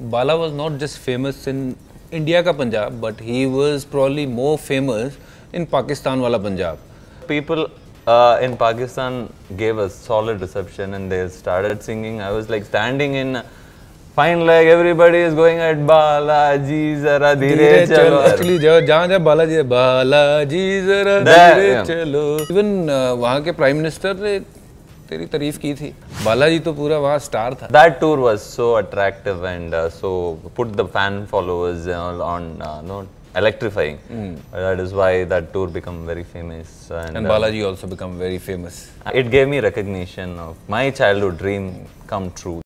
Bala was not just famous in India ka Punjab, but he was probably more famous in Pakistan wala Punjab. People uh, in Pakistan gave us solid reception and they started singing. I was like standing in fine leg, everybody is going at Balaji Zara Dhire Chalo. Actually, जहाँ जहाँ Balaji Balaji Zara Dhire Chalo. Even uh, wahan ke Prime Minister ne तेरी तारीफ की थी बालाजी तो पूरा वहाँ star था that tour was so attractive and so put the fan followers on no electrifying. Mm. That is why that tour become very famous. And, and Balaji uh, also become very famous. It gave me recognition of my childhood dream come true.